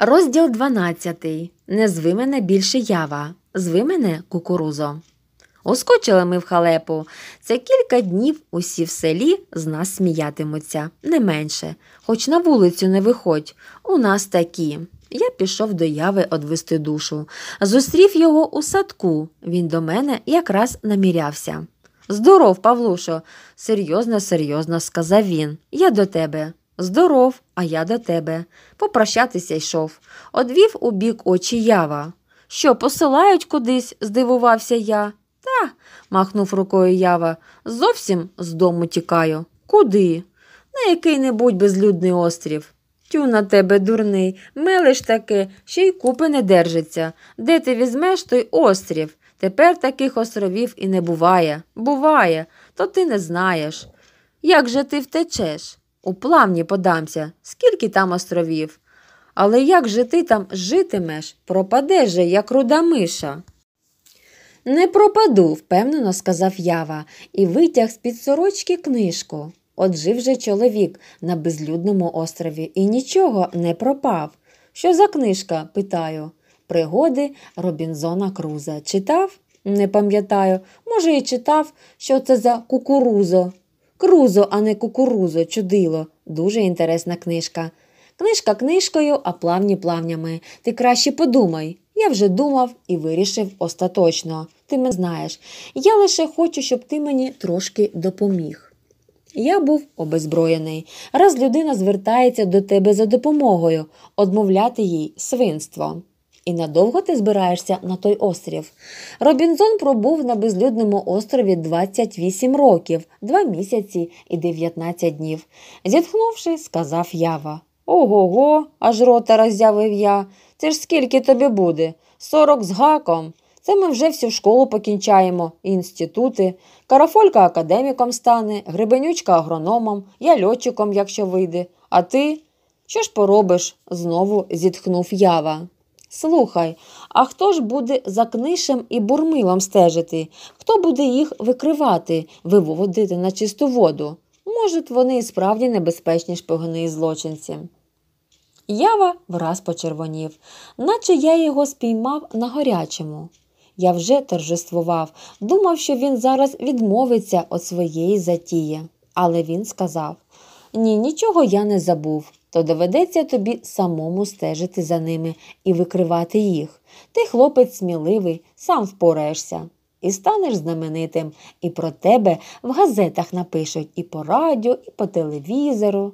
Розділ 12. Не зви мене більше ява. Зви мене кукурузо. Оскочили ми в халепу. Це кілька днів усі в селі з нас сміятимуться, не менше, хоч на вулицю не виходь. У нас такі. Я пішов до яви одвести душу. Зустрів його у садку. Він до мене якраз намірявся. Здоров, Павлушо, серйозно, серйозно сказав він. Я до тебе. Здоров, а я до тебе. Попрощатися йшов. Одвів у бік очі ява. Що, посилають кудись? здивувався я. Та, махнув рукою ява. Зовсім з дому тікаю. Куди? На який небудь безлюдний острів. Тю на тебе, дурний, мелиш таки, ще й купи не держиться. Де ти візьмеш той острів? Тепер таких островів і не буває. Буває, то ти не знаєш. Як же ти втечеш? У плавні подамся, скільки там островів. Але як же ти там житимеш, пропадеш же, як руда миша. Не пропаду, впевнено сказав ява і витяг з під сорочки книжку. От жив же чоловік на безлюдному острові і нічого не пропав. Що за книжка? питаю. Пригоди Робінзона Круза. Читав? Не пам'ятаю, може, і читав, що це за кукурузо. Крузо, а не кукурузо, чудило, дуже інтересна книжка. Книжка книжкою, а плавні плавнями. Ти краще подумай. Я вже думав і вирішив остаточно. Ти мене знаєш. Я лише хочу, щоб ти мені трошки допоміг. Я був обезброєний. Раз людина звертається до тебе за допомогою, одмовляти їй свинство. І надовго ти збираєшся на той острів? Робінзон пробув на безлюдному острові 28 років, 2 місяці і 19 днів. Зітхнувши, сказав ява. Ого го, аж рота роззявив я. Це ж скільки тобі буде? Сорок з гаком. Це ми вже всю школу покінчаємо, інститути. Карафолька академіком стане, грибенючка агрономом, я льотчиком, якщо вийде. А ти що ж поробиш? знову зітхнув ява. Слухай, а хто ж буде за книшем і бурмилом стежити? Хто буде їх викривати, виводити на чисту воду? Може, вони і справді небезпечні шпигуни і злочинці. Ява враз почервонів, наче я його спіймав на гарячому. Я вже торжествував, думав, що він зараз відмовиться від своєї затії. Але він сказав: Ні, нічого я не забув то доведеться тобі самому стежити за ними і викривати їх. Ти хлопець сміливий, сам впораєшся. І станеш знаменитим, і про тебе в газетах напишуть і по радіо, і по телевізору.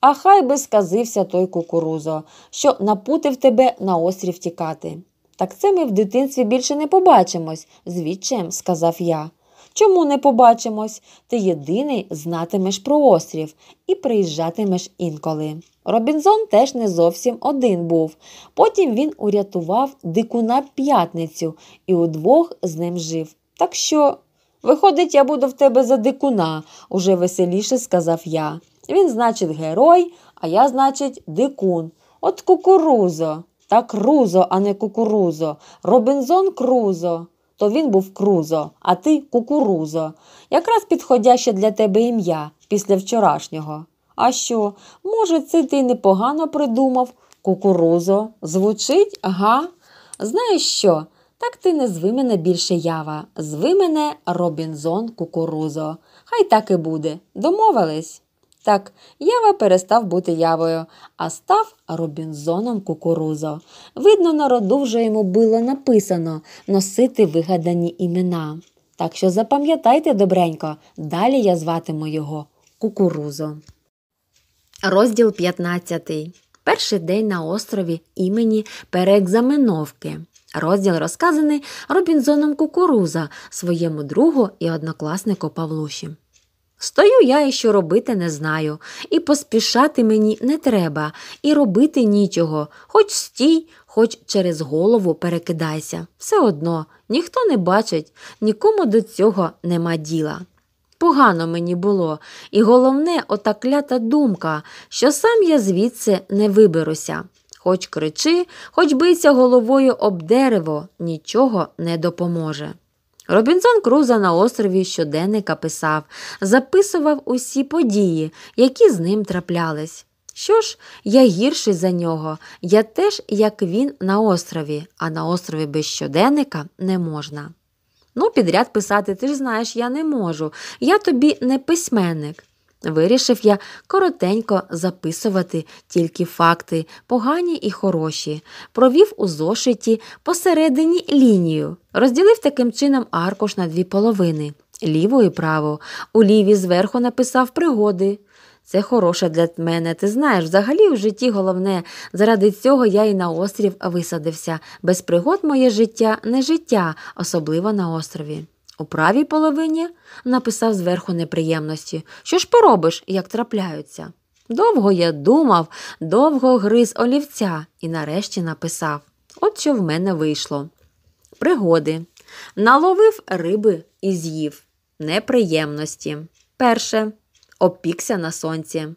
А хай би сказився той кукурузо, що напутив тебе на острів тікати. Так це ми в дитинстві більше не побачимось, звідчим, сказав я. Чому не побачимось? Ти єдиний знатимеш про острів і приїжджатимеш інколи. Робінзон теж не зовсім один був. Потім він урятував дикуна п'ятницю і удвох з ним жив. Так що, виходить, я буду в тебе за дикуна, уже веселіше сказав я. Він, значить, герой, а я, значить, дикун. От кукурузо. Так Рузо, а не кукурузо. Робінзон Крузо то він був крузо, а ти кукурузо. Якраз підходяще для тебе ім'я після вчорашнього. А що, може, це ти непогано придумав? Кукурузо, звучить, ага. Знаєш що? Так ти не зви мене більше ява, зви мене Робінзон Кукурузо. Хай так і буде. Домовились? Так, Ява перестав бути явою, а став Робінзоном кукурузо. Видно, на роду вже йому було написано носити вигадані імена. Так що запам'ятайте добренько, далі я зватиму його кукурузо. Розділ 15. Перший день на острові імені переекзаменовки. Розділ розказаний Робінзоном Кукуруза своєму другу і однокласнику Павлуші. Стою я і що робити не знаю, і поспішати мені не треба, і робити нічого, хоч стій, хоч через голову перекидайся. Все одно ніхто не бачить, нікому до цього нема діла. Погано мені було, і головне, ота клята думка, що сам я звідси не виберуся. Хоч кричи, хоч бийся головою об дерево, нічого не допоможе. Робінзон Круза на острові щоденника писав, записував усі події, які з ним траплялись. Що ж, я гірший за нього, я теж, як він, на острові, а на острові без щоденника не можна. Ну, підряд писати, ти ж знаєш, я не можу. Я тобі не письменник. Вирішив я коротенько записувати тільки факти, погані і хороші, провів у зошиті посередині лінію, розділив таким чином аркуш на дві половини ліву і праву. У ліві зверху написав пригоди. Це хороше для мене, ти знаєш, взагалі в житті головне, заради цього я і на острів висадився. Без пригод моє життя не життя, особливо на острові. У правій половині написав зверху неприємності Що ж поробиш, як трапляються? Довго я думав, довго гриз олівця і нарешті написав От що в мене вийшло. Пригоди. Наловив риби і з'їв. Неприємності. Перше. Опікся на сонці.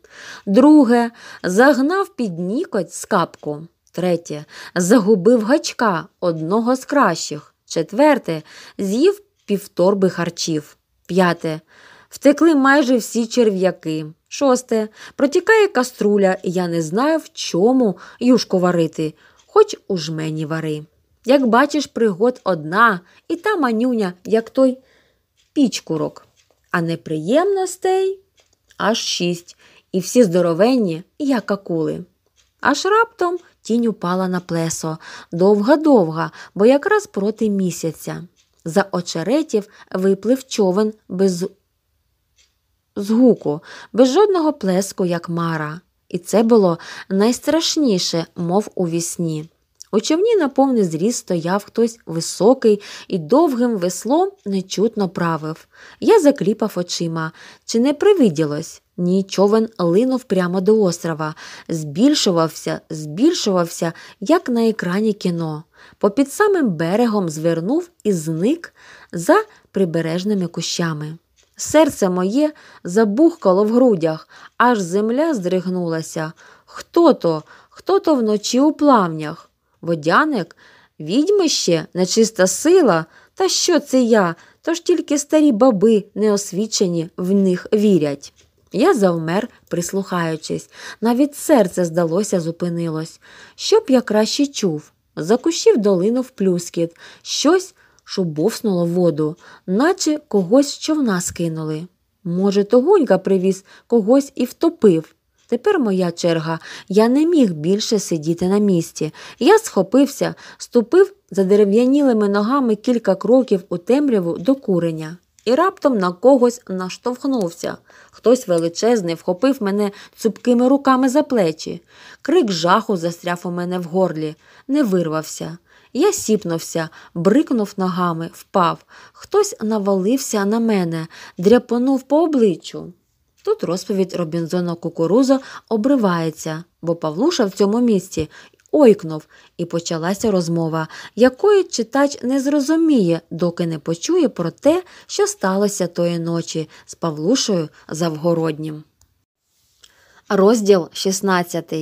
Друге. Загнав під нікоть скапку. Третє. Загубив гачка одного з кращих. Четверте. З'їв півторби харчів. П'яте. Втекли майже всі черв'яки. Шосте. Протікає каструля, і я не знаю, в чому юшку варити, хоч у жмені вари. Як бачиш, пригод одна, і та манюня, як той пічкурок. А неприємностей аж шість. І всі здоровенні, як акули. Аж раптом тінь упала на плесо довга-довга, бо якраз проти місяця. За очеретів виплив човен без згуку, без жодного плеску, як мара. І це було найстрашніше, мов у вісні. У човні на повний зріст стояв хтось високий і довгим веслом нечутно правив. Я закліпав очима. Чи не привиділось? Ні, човен линув прямо до острова, збільшувався, збільшувався, як на екрані кіно. Попід самим берегом звернув і зник за прибережними кущами. Серце моє забухкало в грудях, аж земля здригнулася. Хто то, хто то вночі у плавнях? водяник, відьмище, нечиста сила, та що це я? Тож тільки старі баби неосвічені в них вірять. Я завмер, прислухаючись, навіть серце, здалося, зупинилось. Щоб я краще чув, закущив долину в плюскіт, щось шубовснуло воду, наче когось з човна скинули. Може, тогонька привіз когось і втопив. Тепер моя черга, я не міг більше сидіти на місці. Я схопився, ступив за дерев'янілими ногами кілька кроків у темряву до куреня. І раптом на когось наштовхнувся. Хтось величезний вхопив мене цупкими руками за плечі. Крик жаху застряв у мене в горлі, не вирвався. Я сіпнувся, брикнув ногами, впав. Хтось навалився на мене, дряпанув по обличчю. Тут розповідь Робінзона Кукурузо обривається, бо Павлуша в цьому місці ойкнув, і почалася розмова, якої читач не зрозуміє, доки не почує про те, що сталося тої ночі з Павлушею Завгороднім. Розділ 16.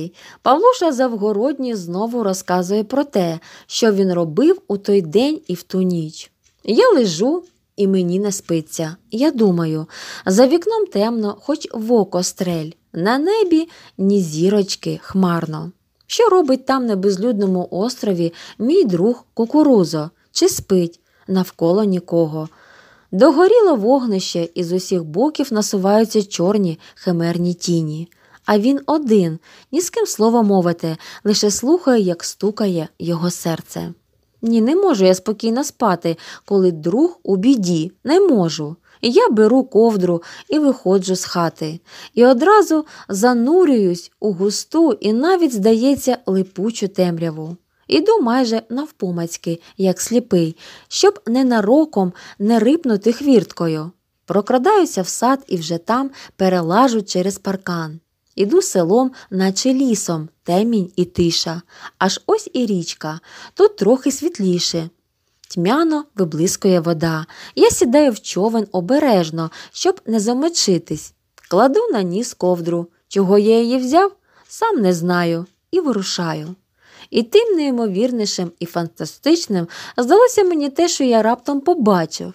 Павлуша Завгородній знову розказує про те, що він робив у той день і в ту ніч. Я лежу, і мені не спиться. Я думаю, за вікном темно, хоч в око стрель, на небі ні зірочки хмарно. Що робить там на безлюдному острові мій друг кукурузо? Чи спить навколо нікого? Догоріло вогнище, і з усіх боків насуваються чорні химерні тіні. А він один, ні з ким слово мовити, лише слухає, як стукає його серце. Ні, не можу я спокійно спати, коли друг у біді, не можу. Я беру ковдру і виходжу з хати, і одразу занурююсь у густу і навіть, здається, липучу темряву. Іду майже навпомацьки, як сліпий, щоб ненароком не рипнути хвірткою. Прокрадаюся в сад і вже там перелажу через паркан. Іду селом, наче лісом, темінь і тиша. Аж ось і річка, тут трохи світліше. Тьмяно виблискує вода. Я сідаю в човен обережно, щоб не замочитись. Кладу на ніс ковдру. Чого я її взяв, сам не знаю, і вирушаю. І тим неймовірнішим і фантастичним здалося мені те, що я раптом побачив.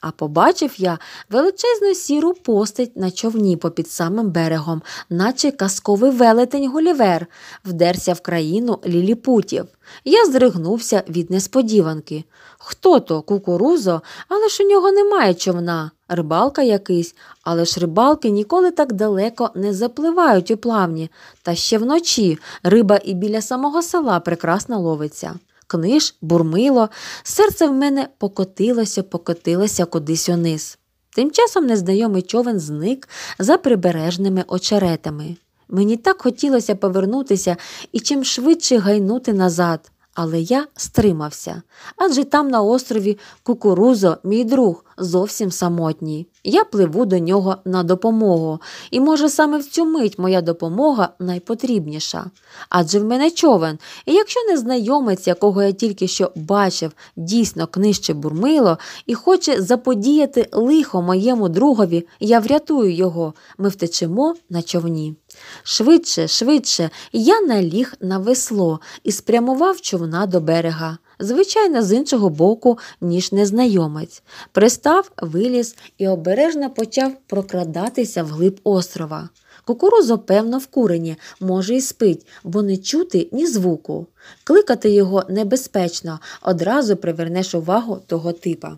А побачив я величезну сіру постать на човні попід самим берегом, наче казковий велетень Гулівер, вдерся в країну ліліпутів. Я здригнувся від несподіванки. Хто то кукурузо, але ж у нього немає човна, рибалка якийсь, але ж рибалки ніколи так далеко не запливають у плавні, та ще вночі риба і біля самого села прекрасно ловиться книж, бурмило, серце в мене покотилося, покотилося кудись униз. Тим часом незнайомий човен зник за прибережними очеретами. Мені так хотілося повернутися і чим швидше гайнути назад. Але я стримався адже там на острові Кукурузо, мій друг, зовсім самотній. Я пливу до нього на допомогу, і, може, саме в цю мить моя допомога найпотрібніша. Адже в мене човен, і якщо незнайомець, якого я тільки що бачив, дійсно книжче бурмило і хоче заподіяти лихо моєму другові, я врятую його, ми втечемо на човні. Швидше, швидше, я наліг на весло і спрямував човна до берега. Звичайно, з іншого боку, ніж незнайомець. Пристав, виліз і обережно почав прокрадатися вглиб острова. Кукурузо, певно, в курені, може, й спить, бо не чути ні звуку. Кликати його небезпечно, одразу привернеш увагу того типа.